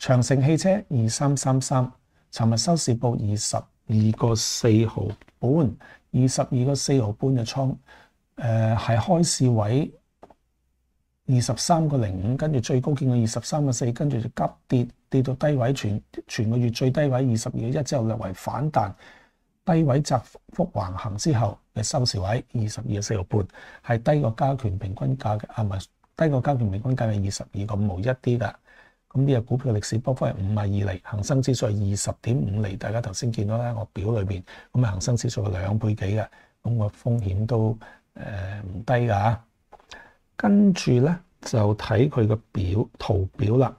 长城汽车二三三三，寻日收市報二十二個四毫半，二十二個四毫半嘅倉，誒係開市位二十三個零五，跟住最高見到二十三個四，跟住就急跌跌到低位，全全個月最低位二十二個一之後略為反彈，低位窄幅橫行之後嘅收市位二十二個四毫半，係低个加權平均價嘅，啊唔低个加權平均價係二十二個五毫一啲嘅。咁呢個股票歷史波幅係五萬二厘，恒生指數係二十點五厘。大家頭先見到咧，我表裏面，咁啊，恆生指數係兩倍幾嘅，咁個風險都誒唔低㗎。跟住咧就睇佢個表圖表啦，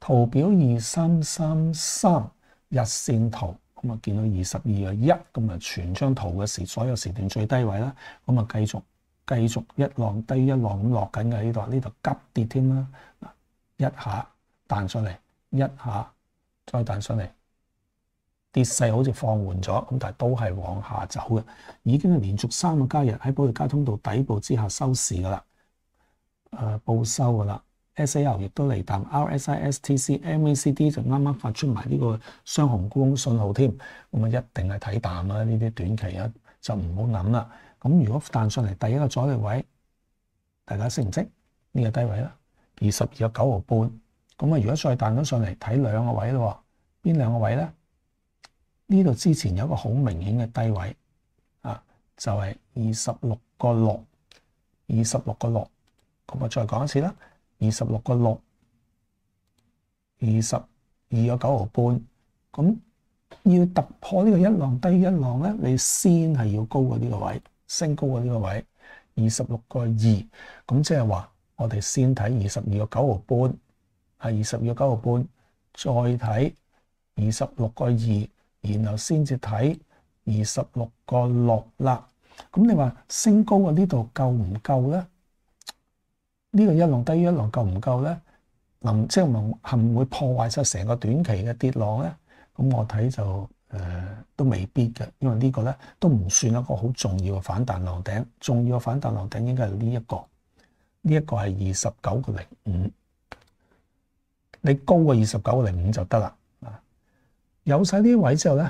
圖表二三三三日線圖咁啊，見到二十二個一咁啊，全張圖嘅時所有時段最低位啦。咁啊，繼續繼續一浪低一浪咁落緊嘅呢度，呢度急跌添啦。一下彈上嚟，一下再彈上嚟，跌勢好似放緩咗，咁但係都係往下走嘅，已經係連續三個交易喺保利加通道底部之下收市噶啦，誒報收噶啦，S A l 亦都嚟淡，R S I S T C M A C D 就啱啱發出埋呢個雙紅光信號添，咁啊一定係睇淡啦，呢啲短期啊就唔好諗啦。咁如果彈上嚟第一個阻力位，大家識唔識呢個低位啦？二十二個九毫半，咁啊，如果再弹咗上嚟，睇兩個位咯，邊兩個位咧？呢度之前有一個好明顯嘅低位啊，就係二十六個六，二十六個六。咁啊，再講一次啦，二十六個六，二十二個九毫半。咁要突破呢個一浪低一浪咧，你先係要高過呢個位，升高過呢個位，二十六個二。咁即係話。我哋先睇二十二個九毫半，係二十二個九毫半，再睇二十六個二，然後先至睇二十六個六啦。咁你話升高嘅呢度夠唔夠咧？呢個一浪低於一浪夠唔夠咧？能即係能係唔會破壞晒成個短期嘅跌浪咧？咁我睇就誒都未必嘅，因為呢個咧都唔算一個好重要嘅反彈浪頂。重要嘅反彈浪頂應該係呢一個。呢一個係二十九個零五，你高過二十九個零五就得啦。啊，有晒呢位之後咧，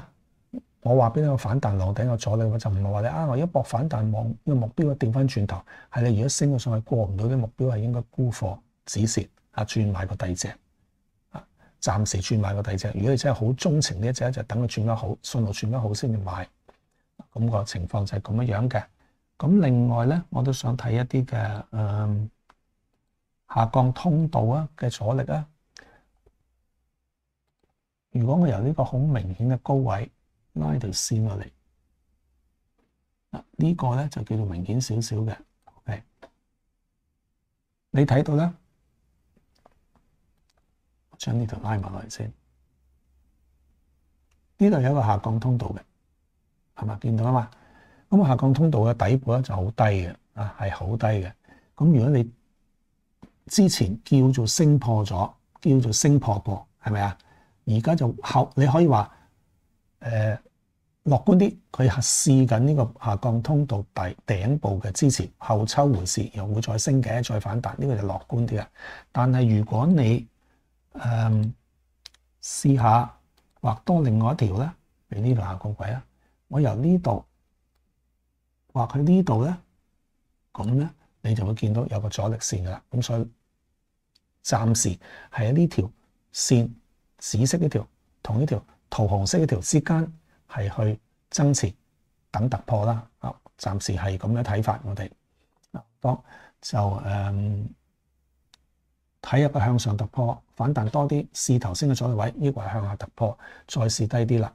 我話俾你，個反彈浪頂個阻力我就唔係話你啊，我一搏反彈望呢個目標啊掉翻轉頭，係你如果升咗上去過唔到啲目標，係應該沽貨止蝕啊，轉買個低只啊，暫時轉買個低只。如果你真係好鍾情呢一隻咧，就等佢轉得好，信號轉得好先至買。咁個情況就係咁樣樣嘅。咁另外咧，我都想睇一啲嘅誒下降通道啊嘅阻力啊。如果我由呢個好明顯嘅高位拉條線落嚟，啊呢個咧就叫做明顯少少嘅。你睇到啦，將呢條拉埋落嚟先。呢度有個下降通道嘅，係嘛？見到啊嘛？咁下降通道嘅底部咧就好低嘅啊，係好低嘅。咁如果你之前叫做升破咗，叫做升破過，係咪啊？而家就後你可以話誒樂觀啲，佢係試緊呢個下降通道底頂部嘅支持，後抽回市又會再升嘅，再反彈呢個就樂觀啲嘅。但係如果你誒試下畫多另外一條咧，俾呢度下降軌啦，我由呢度。話佢呢度咧，咁咧，你就會見到有個阻力線噶啦，咁所以暫時係喺呢條線紫色呢條同呢條桃紅色呢條之間係去增持等突破啦，啊，暫時係咁樣睇法，我哋嗱當就诶睇一個向上突破反彈多啲试頭先嘅阻力位，呢或向下突破再試低啲啦。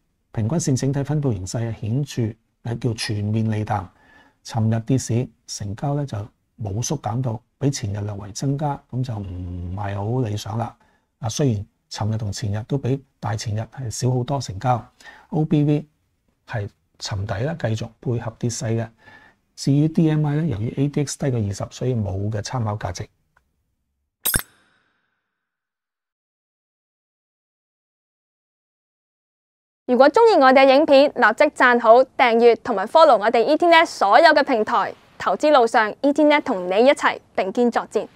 平均線整體分布形勢啊，顯著誒叫全面利淡。尋日跌市成交咧就冇縮減到，比前日略為增加，咁就唔係好理想啦。啊，雖然尋日同前日都比大前日係少好多成交，O B V 係沉底咧，繼續配合跌勢嘅。至於 D M I 咧，由於 A D X 低過二十，所以冇嘅參考價值。如果中意我哋嘅影片，立即讚好、訂閱同埋 follow 我哋 E T N 所有嘅平台。投資路上，E T N 同你一齊並肩作戰。